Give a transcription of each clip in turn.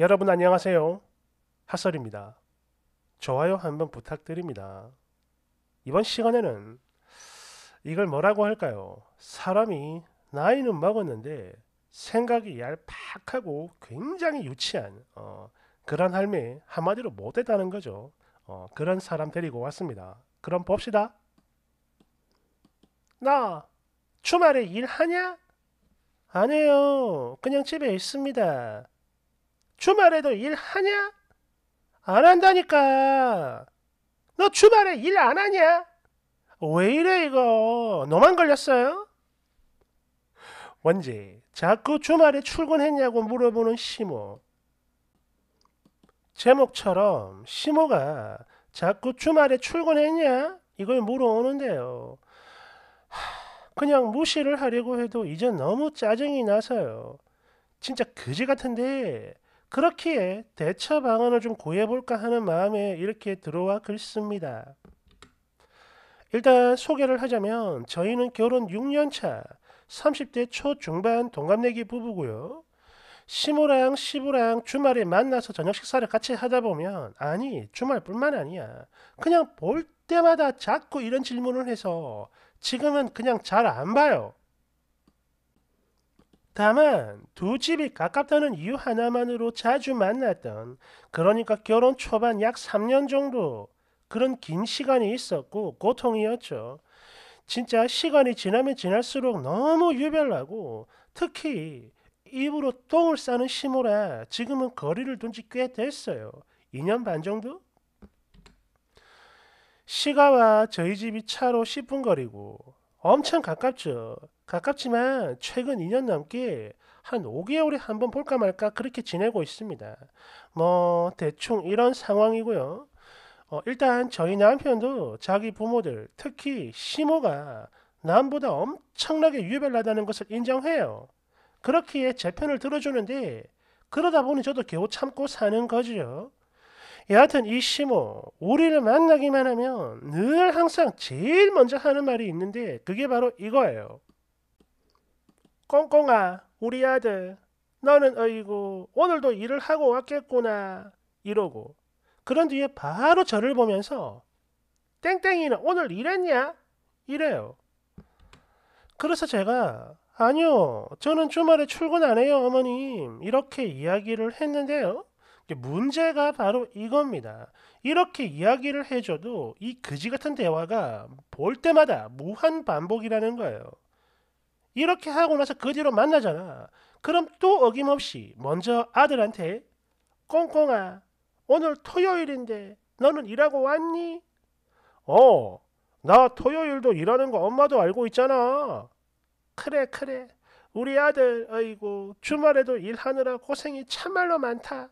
여러분 안녕하세요. 하설입니다. 좋아요 한번 부탁드립니다. 이번 시간에는 이걸 뭐라고 할까요? 사람이 나이는 먹었는데 생각이 얄팍하고 굉장히 유치한 어, 그런 할매 한마디로 못했다는 거죠. 어, 그런 사람 데리고 왔습니다. 그럼 봅시다. 나 주말에 일하냐? 안 해요. 그냥 집에 있습니다. 주말에도 일하냐? 안 한다니까. 너 주말에 일 안 하냐? 왜 이래 이거? 너만 걸렸어요? 원지, 자꾸 주말에 출근했냐고 물어보는 시모. 제목처럼 시모가 자꾸 주말에 출근했냐? 이걸 물어오는데요. 그냥 무시를 하려고 해도 이제 너무 짜증이 나서요. 진짜 그지 같은데 그렇기에 대처 방안을 좀 구해볼까 하는 마음에 이렇게 들어와 글씁니다. 일단 소개를 하자면 저희는 결혼 6년차 30대 초중반 동갑내기 부부고요. 시모랑 시부랑 주말에 만나서 저녁 식사를 같이 하다 보면 아니 주말뿐만 아니야. 그냥 볼 때마다 자꾸 이런 질문을 해서 지금은 그냥 잘 안 봐요. 다만 두 집이 가깝다는 이유 하나만으로 자주 만났던 그러니까 결혼 초반 약 3년 정도 그런 긴 시간이 있었고 고통이었죠. 진짜 시간이 지나면 지날수록 너무 유별나고 특히 입으로 똥을 싸는 시모라 지금은 거리를 둔지꽤 됐어요. 2년 반 정도? 시가와 저희 집이 차로 10분 거리고 엄청 가깝죠. 가깝지만 최근 2년 넘게 한 5개월에 한 번 볼까 말까 그렇게 지내고 있습니다. 뭐 대충 이런 상황이고요. 어, 일단 저희 남편도 자기 부모들 특히 시모가 남보다 엄청나게 유별나다는 것을 인정해요. 그렇기에 제 편을 들어주는데 그러다 보니 저도 겨우 참고 사는 거지요. 여하튼 이 시모, 우리를 만나기만 하면 늘 항상 제일 먼저 하는 말이 있는데 그게 바로 이거예요. 꽁꽁아 우리 아들 너는 어이구 오늘도 일을 하고 왔겠구나 이러고 그런 뒤에 바로 저를 보면서 땡땡이는 오늘 일했냐? 이래요. 그래서 제가 아니요 저는 주말에 출근 안 해요 어머님 이렇게 이야기를 했는데요. 문제가 바로 이겁니다. 이렇게 이야기를 해줘도 이 그지 같은 대화가 볼 때마다 무한 반복이라는 거예요. 이렇게 하고 나서 그 뒤로 만나잖아. 그럼 또 어김없이 먼저 아들한테 꽁꽁아 오늘 토요일인데 너는 일하고 왔니? 어, 나 토요일도 일하는 거 엄마도 알고 있잖아. 그래, 그래. 우리 아들, 어이구, 주말에도 일하느라 고생이 참말로 많다.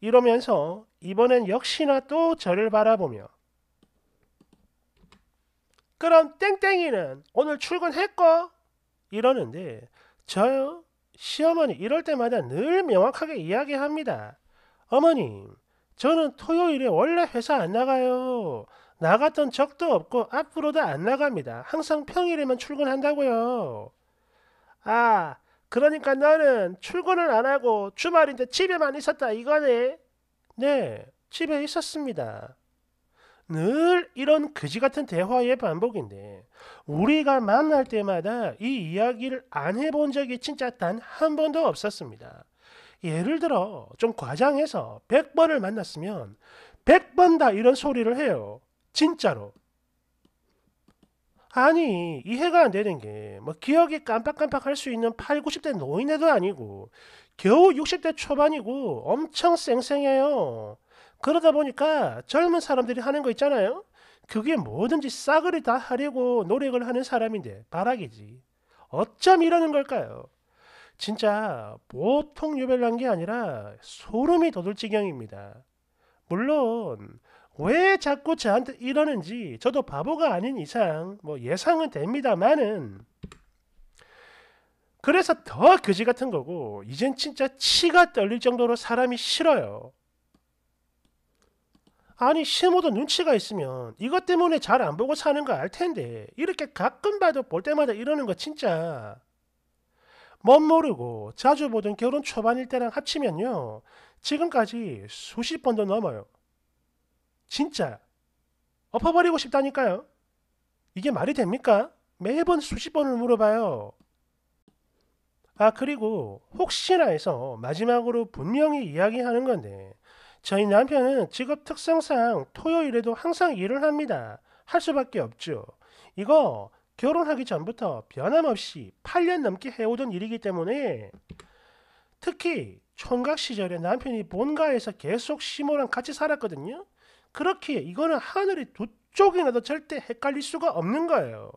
이러면서 이번엔 역시나 또 저를 바라보며 그럼 땡땡이는 오늘 출근했고? 이러는데 저 시어머니 이럴 때마다 늘 명확하게 이야기합니다. 어머님, 저는 토요일에 원래 회사 안 나가요. 나갔던 적도 없고 앞으로도 안 나갑니다. 항상 평일에만 출근한다고요. 아, 그러니까 너는 출근을 안 하고 주말인데 집에만 있었다 이거네? 네, 집에 있었습니다. 늘 이런 그지 같은 대화의 반복인데 우리가 만날 때마다 이 이야기를 안 해본 적이 진짜 단 한 번도 없었습니다. 예를 들어 좀 과장해서 100번을 만났으면 100번 다 이런 소리를 해요. 진짜로. 아니 이해가 안 되는 게 뭐 기억이 깜빡깜빡할 수 있는 8, 90대 노인애도 아니고 겨우 60대 초반이고 엄청 쌩쌩해요. 그러다 보니까 젊은 사람들이 하는 거 있잖아요. 그게 뭐든지 싸그리 다 하려고 노력을 하는 사람인데 바라기지. 어쩜 이러는 걸까요? 진짜 보통 유별난 게 아니라 소름이 돋을 지경입니다. 물론 왜 자꾸 저한테 이러는지 저도 바보가 아닌 이상 뭐 예상은 됩니다만은 그래서 더 그지 같은 거고 이젠 진짜 치가 떨릴 정도로 사람이 싫어요. 아니 시모도 눈치가 있으면 이것 때문에 잘 안 보고 사는 거 알 텐데 이렇게 가끔 봐도 볼 때마다 이러는 거 진짜 멋 모르고 자주 보던 결혼 초반일 때랑 합치면요 지금까지 수십 번도 넘어요 진짜 엎어버리고 싶다니까요 이게 말이 됩니까? 매번 수십 번을 물어봐요 아 그리고 혹시나 해서 마지막으로 분명히 이야기하는 건데 저희 남편은 직업 특성상 토요일에도 항상 일을 합니다. 할 수밖에 없죠. 이거 결혼하기 전부터 변함없이 8년 넘게 해오던 일이기 때문에 특히 총각 시절에 남편이 본가에서 계속 시모랑 같이 살았거든요. 그렇게 이거는 하늘이 두 쪽이나도 절대 헷갈릴 수가 없는 거예요.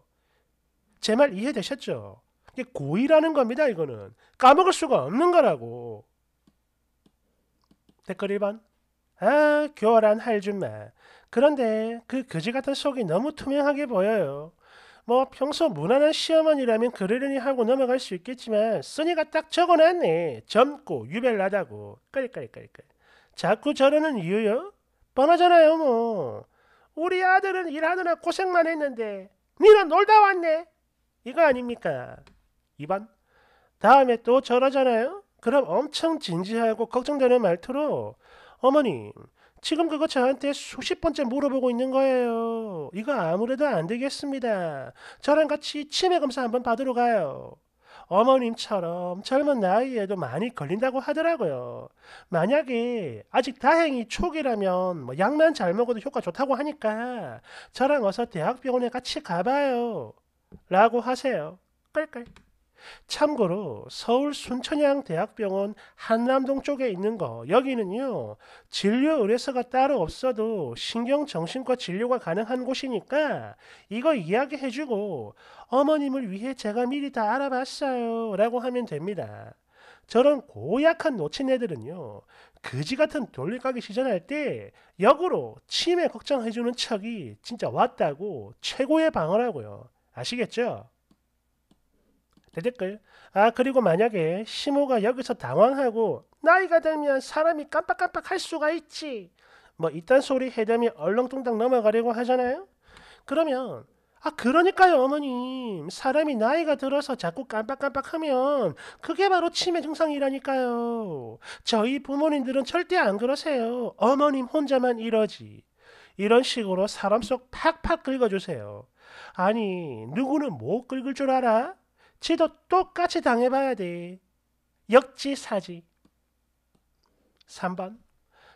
제 말 이해되셨죠? 이게 고의라는 겁니다. 이거는 까먹을 수가 없는 거라고. 댓글 1번. 아, 교활한 할줌마. 그런데 그 거지 같은 속이 너무 투명하게 보여요. 뭐 평소 무난한 시어머니라면 그러려니 하고 넘어갈 수 있겠지만 쓰니가딱 적어놨네. 젊고 유별나다고. 끌끌끌끌. 자꾸 저러는 이유요? 뻔하잖아요 뭐. 우리 아들은 일하느라 고생만 했는데 니는 놀다 왔네. 이거 아닙니까? 2번. 다음에 또 저러잖아요? 그럼 엄청 진지하고 걱정되는 말투로 어머님, 지금 그거 저한테 수십 번째 물어보고 있는 거예요. 이거 아무래도 안 되겠습니다. 저랑 같이 치매 검사 한번 받으러 가요. 어머님처럼 젊은 나이에도 많이 걸린다고 하더라고요. 만약에 아직 다행히 초기라면 뭐 약만 잘 먹어도 효과 좋다고 하니까 저랑 어서 대학병원에 같이 가봐요. 라고 하세요. 끌끌. 참고로 서울 순천향대학병원 한남동 쪽에 있는 거 여기는요 진료 의뢰서가 따로 없어도 신경정신과 진료가 가능한 곳이니까 이거 이야기해주고 어머님을 위해 제가 미리 다 알아봤어요 라고 하면 됩니다. 저런 고약한 노친애들은요 그지같은 돌리가기 시전할 때 역으로 치매 걱정해주는 척이 진짜 왔다고 최고의 방어라고요 아시겠죠? 대댓글 아 그리고 만약에 시모가 여기서 당황하고 나이가 들면 사람이 깜빡깜빡 할 수가 있지 뭐 이딴 소리 해대이 얼렁뚱땅 넘어가려고 하잖아요 그러면 아 그러니까요 어머님 사람이 나이가 들어서 자꾸 깜빡깜빡하면 그게 바로 치매 증상이라니까요 저희 부모님들은 절대 안 그러세요 어머님 혼자만 이러지 이런 식으로 사람 속 팍팍 긁어주세요 아니 누구는 못 긁을 줄 알아? 지도 똑같이 당해봐야 돼. 역지사지. 3번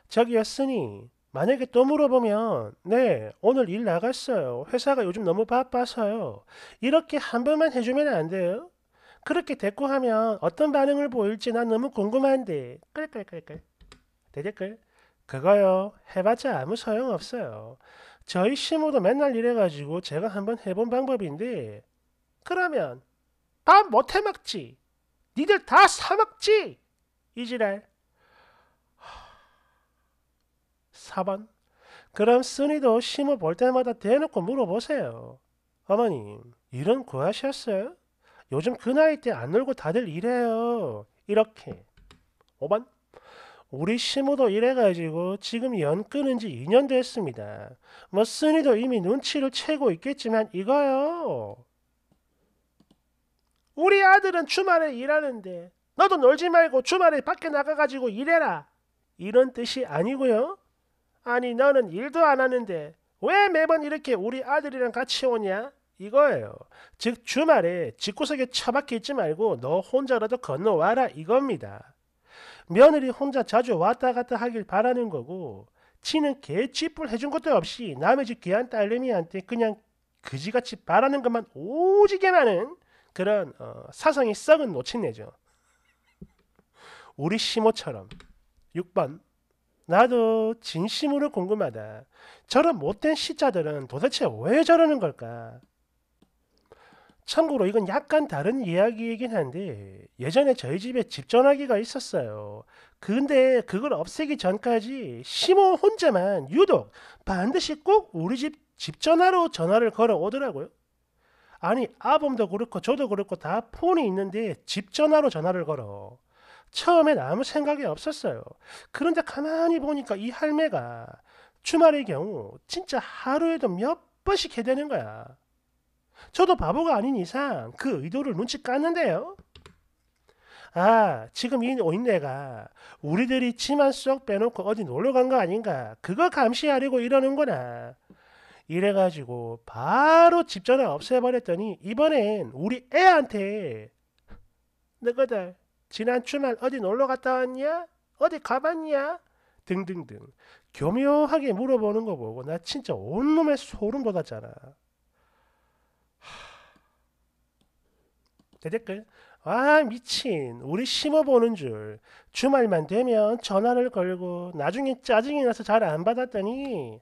저기였으니 만약에 또 물어보면 네 오늘 일 나갔어요. 회사가 요즘 너무 바빠서요. 이렇게 한 번만 해주면 안 돼요? 그렇게 대꾸하면 어떤 반응을 보일지 난 너무 궁금한데 끌끌끌끌 대댓글 그거요 해봤자 아무 소용없어요. 저희 시모도 맨날 이래가지고 제가 한 번 해본 방법인데 그러면 다 못해먹지. 니들 다 사먹지. 이지랄. 4번. 그럼 쓰니도 심어 볼 때마다 대놓고 물어보세요. 어머님, 일은 구하셨어요? 요즘 그 나이 때 안 놀고 다들 일해요. 이렇게. 5번. 우리 시모도 이래가지고 지금 연 끊은 지 2년 됐습니다. 뭐 쓰니도 이미 눈치를 채고 있겠지만 이거요. 우리 아들은 주말에 일하는데 너도 놀지 말고 주말에 밖에 나가가지고 일해라. 이런 뜻이 아니고요. 아니 너는 일도 안 하는데 왜 매번 이렇게 우리 아들이랑 같이 오냐? 이거예요. 즉 주말에 집구석에 처박혀 있지 말고 너 혼자라도 건너와라 이겁니다. 며느리 혼자 자주 왔다 갔다 하길 바라는 거고 치는 개짓불 해준 것도 없이 남의 집 귀한 딸내미한테 그냥 그지같이 바라는 것만 오지게 많은 그런 어, 사상이 썩은 노친네죠. 우리 시모처럼 6번 나도 진심으로 궁금하다. 저런 못된 시자들은 도대체 왜 저러는 걸까? 참고로 이건 약간 다른 이야기이긴 한데 예전에 저희 집에 집전화기가 있었어요. 근데 그걸 없애기 전까지 시모 혼자만 유독 반드시 꼭 우리 집 집전화로 전화를 걸어오더라고요. 아니 아범도 그렇고 저도 그렇고 다 폰이 있는데 집 전화로 전화를 걸어. 처음엔 아무 생각이 없었어요. 그런데 가만히 보니까 이 할매가 주말의 경우 진짜 하루에도 몇 번씩 해대는 거야. 저도 바보가 아닌 이상 그 의도를 눈치 깠는데요. 아, 지금 이 오인네가 우리들이 치만 쏙 빼놓고 어디 놀러 간 거 아닌가? 그거 감시하려고 이러는구나. 이래가지고 바로 집 전화 없애버렸더니 이번엔 우리 애한테 너거들 지난 주말 어디 놀러 갔다 왔냐? 어디 가봤냐? 등등등 교묘하게 물어보는 거 보고 나 진짜 온몸에 소름 돋았잖아. 대댓글 아 미친 우리 심어보는 줄 주말만 되면 전화를 걸고 나중에 짜증이 나서 잘 안 받았더니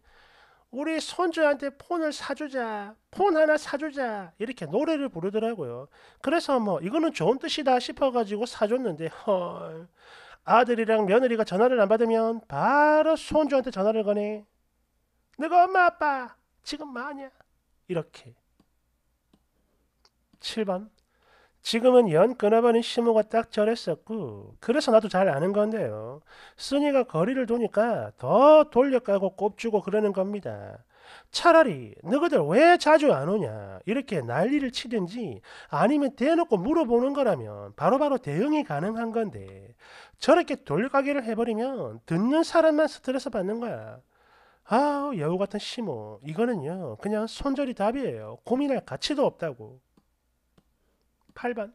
우리 손주한테 폰을 사주자, 폰 하나 사주자 이렇게 노래를 부르더라고요. 그래서 뭐 이거는 좋은 뜻이다 싶어가지고 사줬는데 헐, 아들이랑 며느리가 전화를 안 받으면 바로 손주한테 전화를 거네. 내가 엄마 아빠 지금 마냐? 이렇게. 7번 지금은 연 끊어버린 시모가 딱 저랬었고 그래서 나도 잘 아는 건데요. 쓰니가 거리를 도니까 더 돌려까고 꼽주고 그러는 겁니다. 차라리 너희들 왜 자주 안 오냐 이렇게 난리를 치든지 아니면 대놓고 물어보는 거라면 바로바로 바로 대응이 가능한 건데 저렇게 돌려가기를 해버리면 듣는 사람만 스트레스 받는 거야. 아 여우 같은 시모 이거는요 그냥 손절이 답이에요 고민할 가치도 없다고 8번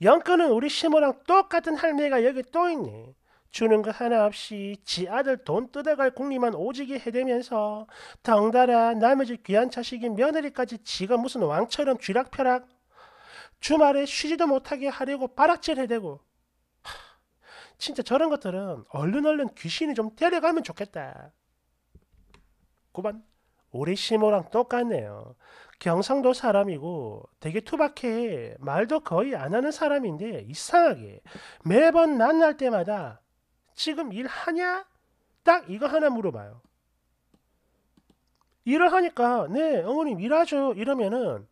영권은 우리 시모랑 똑같은 할매가 여기 또 있네. 주는 것 하나 없이 지 아들 돈 뜯어갈 궁리만 오지게 해대면서 덩달아 남의 집 귀한 자식인 며느리까지 지가 무슨 왕처럼 쥐락펴락 주말에 쉬지도 못하게 하려고 바락질 해대고 하, 진짜 저런 것들은 얼른 얼른 귀신이 좀 데려가면 좋겠다. 9번 우리 시모랑 똑같네요. 경상도 사람이고 되게 투박해. 말도 거의 안 하는 사람인데 이상하게 매번 만날 때마다 지금 일하냐? 딱 이거 하나 물어봐요. 일을 하니까 네 어머님 일하죠 이러면은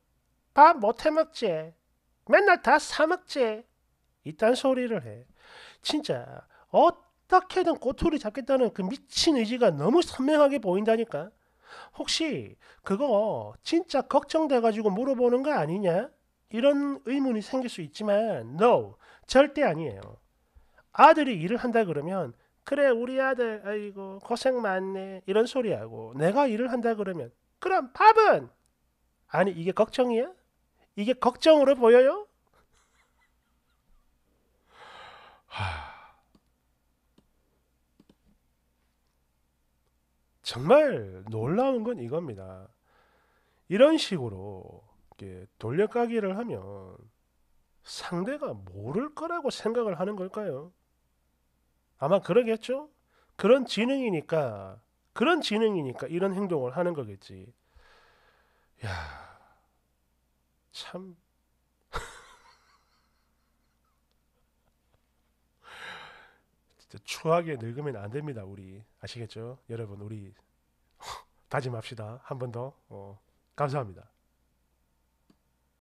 밥 못해 뭐 먹지 맨날 다사 먹지 이딴 소리를 해 진짜 어떻게든 꼬투리 잡겠다는 그 미친 의지가 너무 선명하게 보인다니까 혹시 그거 진짜 걱정돼가지고 물어보는 거 아니냐? 이런 의문이 생길 수 있지만 no, 절대 아니에요. 아들이 일을 한다 그러면 그래 우리 아들 아이고 고생 많네 이런 소리하고 내가 일을 한다 그러면 그럼 밥은 아니 이게 걱정이야? 이게 걱정으로 보여요? 하... 정말 놀라운 건 이겁니다. 이런 식으로 돌려까기를 하면 상대가 모를 거라고 생각을 하는 걸까요? 아마 그러겠죠? 그런 지능이니까, 그런 지능이니까 이런 행동을 하는 거겠지. 야, 참 추하게 늙으면 안 됩니다. 우리 아시겠죠? 여러분 우리 다짐합시다. 한 번 더. 어, 감사합니다.